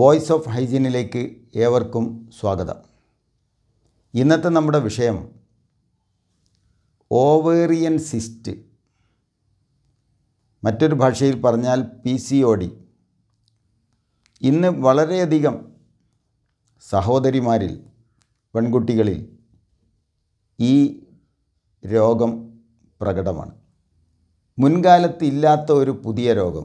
voice of ഹൈജീനിലേക്ക് ഏവർക്കും സ്വാഗതം ഇന്നത്തെ നമ്മുടെ വിഷയം ഓവേറിയൻ സിസ്റ്റ് മറ്റൊരു ഭാഷയിൽ പറഞ്ഞാൽ പി സി ഒ ഡി ഇന്ന് വളരെയധികം സഹോദരിമാരിൽ പെൺകുട്ടികളിൽ ഈ രോഗം പ്രകടമാണ് മുൻകാലത്ത് ഇല്ലാത്ത ഒരു പുതിയ രോഗം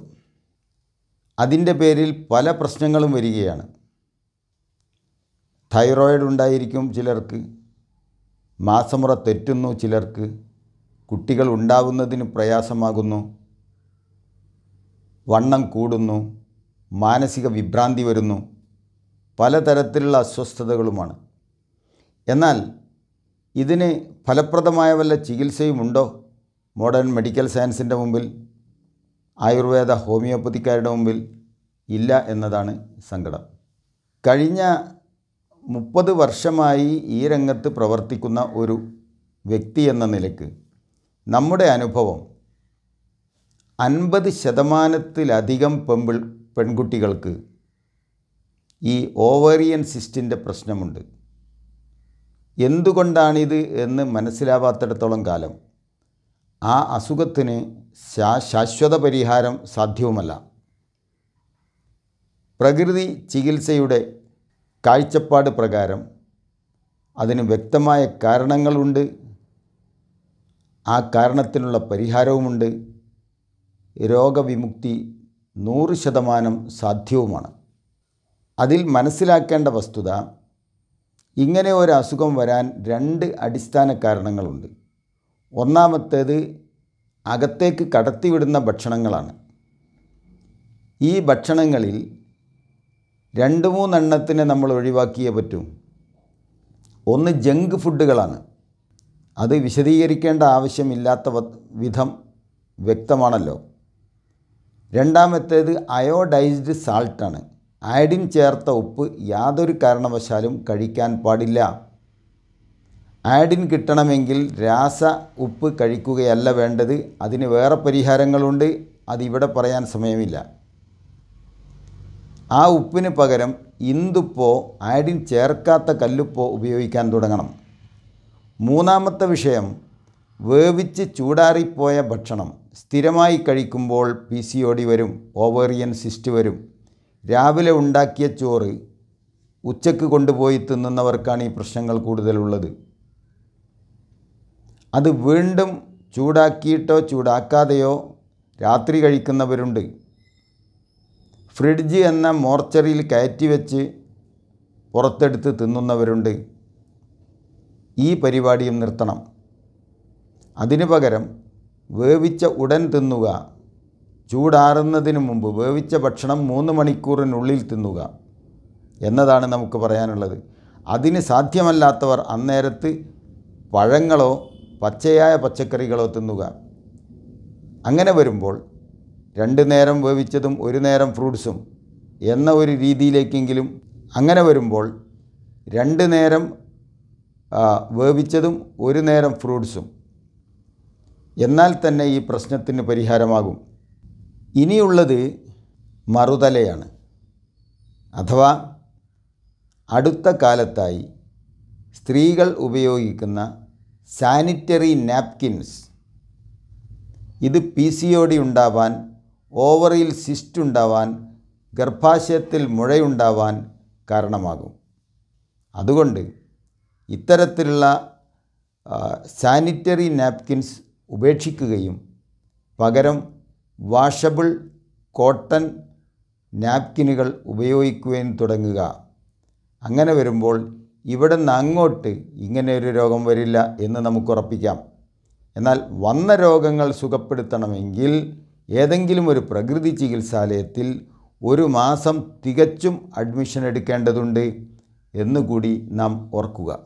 അതിൻ്റെ പേരിൽ പല പ്രശ്നങ്ങളും വരികയാണ് തൈറോയിഡ് ഉണ്ടായിരിക്കും ചിലർക്ക് മാസമുറ തെറ്റുന്നു ചിലർക്ക് കുട്ടികൾ ഉണ്ടാകുന്നതിന് പ്രയാസമാകുന്നു വണ്ണം കൂടുന്നു മാനസിക വിഭ്രാന്തി വരുന്നു പലതരത്തിലുള്ള അസ്വസ്ഥതകളുമാണ് എന്നാൽ ഇതിന് ഫലപ്രദമായ വല്ല ചികിത്സയുമുണ്ടോ മോഡേൺ മെഡിക്കൽ സയൻസിൻ്റെ മുമ്പിൽ ആയുർവേദ ഹോമിയോപ്പതിക്കാരുടെ മുമ്പിൽ ഇല്ല എന്നതാണ് സങ്കടം കഴിഞ്ഞ മുപ്പത് വർഷമായി ഈ രംഗത്ത് പ്രവർത്തിക്കുന്ന ഒരു വ്യക്തി എന്ന നിലയ്ക്ക് നമ്മുടെ അനുഭവം അൻപത് ശതമാനത്തിലധികം പെമ്പിൾ പെൺകുട്ടികൾക്ക് ഈ ഓവറിയൻ സിസ്റ്റിൻ്റെ പ്രശ്നമുണ്ട് എന്തുകൊണ്ടാണിത് എന്ന് മനസ്സിലാവാത്തിടത്തോളം കാലം ആ അസുഖത്തിന് ശാശ്വത പരിഹാരം സാധ്യവുമല്ല പ്രകൃതി ചികിത്സയുടെ കാഴ്ചപ്പാട് പ്രകാരം അതിന് വ്യക്തമായ കാരണങ്ങളുണ്ട് ആ കാരണത്തിനുള്ള പരിഹാരവുമുണ്ട് രോഗവിമുക്തി നൂറ് ശതമാനം സാധ്യവുമാണ് അതിൽ മനസ്സിലാക്കേണ്ട വസ്തുത ഇങ്ങനെ ഒരു അസുഖം വരാൻ രണ്ട് അടിസ്ഥാന കാരണങ്ങളുണ്ട് ഒന്നാമത്തേത് അകത്തേക്ക് കടത്തിവിടുന്ന ഭക്ഷണങ്ങളാണ് ഈ ഭക്ഷണങ്ങളിൽ രണ്ട് മൂന്നെണ്ണത്തിനെ നമ്മൾ ഒഴിവാക്കിയേ പറ്റൂ ഒന്ന് ജങ്ക് ഫുഡുകളാണ് അത് വിശദീകരിക്കേണ്ട ആവശ്യമില്ലാത്ത വിധം വ്യക്തമാണല്ലോ രണ്ടാമത്തേത് അയോഡൈസ്ഡ് സാൾട്ടാണ് അയഡിൻ ചേർത്ത ഉപ്പ് യാതൊരു കാരണവശാലും കഴിക്കാൻ പാടില്ല ആഡിൻ കിട്ടണമെങ്കിൽ രാസ ഉപ്പ് കഴിക്കുകയല്ല വേണ്ടത് അതിന് വേറെ പരിഹാരങ്ങളുണ്ട് അതിവിടെ പറയാൻ സമയമില്ല ആ ഉപ്പിന് പകരം ഇന്ദുപ്പോ ആഡിൻ ചേർക്കാത്ത കല്ലുപ്പോ ഉപയോഗിക്കാൻ തുടങ്ങണം മൂന്നാമത്തെ വിഷയം വേവിച്ച് ചൂടാറിപ്പോയ ഭക്ഷണം സ്ഥിരമായി കഴിക്കുമ്പോൾ പി സി ഒ ഡി വരും ഓവേറിയൻ സിസ്റ്റ് വരും രാവിലെ ഉണ്ടാക്കിയ ചോറ് ഉച്ചക്ക് കൊണ്ടുപോയി തിന്നുന്നവർക്കാണ് ഈ പ്രശ്നങ്ങൾ കൂടുതലുള്ളത് അത് വീണ്ടും ചൂടാക്കിയിട്ടോ ചൂടാക്കാതെയോ രാത്രി കഴിക്കുന്നവരുണ്ട് ഫ്രിഡ്ജ് എന്ന മോർച്ചറിയിൽ കയറ്റി വെച്ച് പുറത്തെടുത്ത് തിന്നുന്നവരുണ്ട് ഈ പരിപാടിയും നിർത്തണം അതിനു പകരം വേവിച്ച ഉടൻ തിന്നുക ചൂടാറുന്നതിന് മുമ്പ് വേവിച്ച ഭക്ഷണം മൂന്ന് മണിക്കൂറിനുള്ളിൽ തിന്നുക എന്നതാണ് നമുക്ക് പറയാനുള്ളത് അതിന് സാധ്യമല്ലാത്തവർ അന്നേരത്ത് പഴങ്ങളോ പച്ചയായ പച്ചക്കറികളോ തിന്നുക അങ്ങനെ വരുമ്പോൾ രണ്ട് നേരം വേവിച്ചതും ഒരു നേരം ഫ്രൂട്ട്സും എന്ന ഒരു രീതിയിലേക്കെങ്കിലും അങ്ങനെ വരുമ്പോൾ രണ്ട് നേരം വേവിച്ചതും ഒരു നേരം ഫ്രൂട്ട്സും എന്നാൽ തന്നെ ഈ പ്രശ്നത്തിന് പരിഹാരമാകും ഇനിയുള്ളത് മറുതലയാണ് അഥവാ അടുത്ത കാലത്തായി സ്ത്രീകൾ ഉപയോഗിക്കുന്ന സാനിറ്ററി നാപ്കിൻസ് ഇത് പി സി ഒ ഡി ഉണ്ടാവാൻ ഓവറിയിൽ സിസ്റ്റ് ഉണ്ടാവാൻ ഗർഭാശയത്തിൽ മുഴയുണ്ടാവാൻ കാരണമാകും അതുകൊണ്ട് ഇത്തരത്തിലുള്ള സാനിറ്ററി നാപ്കിൻസ് ഉപേക്ഷിക്കുകയും പകരം വാഷബിൾ കോട്ടൺ നാപ്കിനുകൾ ഉപയോഗിക്കുകയും തുടങ്ങുക അങ്ങനെ വരുമ്പോൾ ഇവിടെ നിന്ന് അങ്ങോട്ട് ഇങ്ങനെ ഒരു രോഗം വരില്ല എന്ന് നമുക്ക് ഉറപ്പിക്കാം എന്നാൽ വന്ന രോഗങ്ങൾ സുഖപ്പെടുത്തണമെങ്കിൽ ഏതെങ്കിലും ഒരു പ്രകൃതി ചികിത്സാലയത്തിൽ ഒരു മാസം തികച്ചും അഡ്മിഷൻ എടുക്കേണ്ടതുണ്ട് എന്നുകൂടി നാം ഓർക്കുക